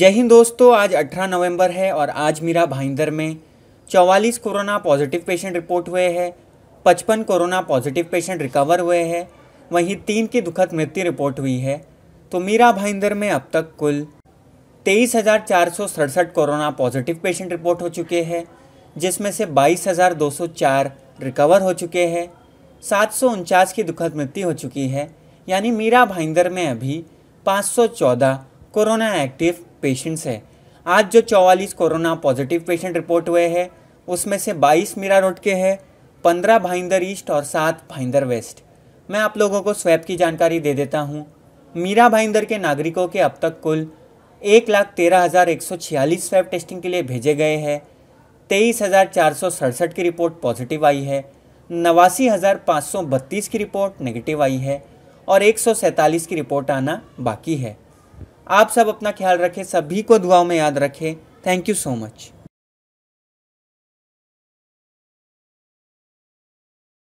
जय हिंद दोस्तों आज 18 नवंबर है और आज मीरा भाईंदर में 44 कोरोना पॉजिटिव पेशेंट रिपोर्ट हुए हैं 55 कोरोना पॉजिटिव पेशेंट रिकवर हुए हैं वहीं तीन की दुखद मृत्यु रिपोर्ट हुई है तो मीरा भाईंदर में अब तक कुल तेईस कोरोना पॉजिटिव पेशेंट रिपोर्ट हो चुके हैं जिसमें से 22,204 रिकवर हो चुके हैं सात की दुखद मृत्यु हो चुकी है यानी मीरा भाईंदर में अभी 514 कोरोना एक्टिव पेशेंट्स हैं आज जो चौवालीस कोरोना पॉजिटिव पेशेंट रिपोर्ट हुए हैं उसमें से 22 मीरा रोड के हैं पंद्रह भाइंदर ईस्ट और सात भाइंदर वेस्ट मैं आप लोगों को स्वैप की जानकारी दे देता हूँ मीरा भाइंदर के नागरिकों के अब तक कुल एक लाख तेरह हज़ार एक सौ छियालीस स्वैप टेस्टिंग के लिए भेजे गए हैं तेईस हज़ार चार सौ सड़सठ की रिपोर्ट पॉजिटिव आई है नवासी हज़ार पाँच सौ बत्तीस की रिपोर्ट नेगेटिव आई है और एक सौ सैंतालीस की रिपोर्ट आना बाकी है आप सब अपना ख्याल रखें सभी को दुआओं में याद रखें थैंक यू सो मच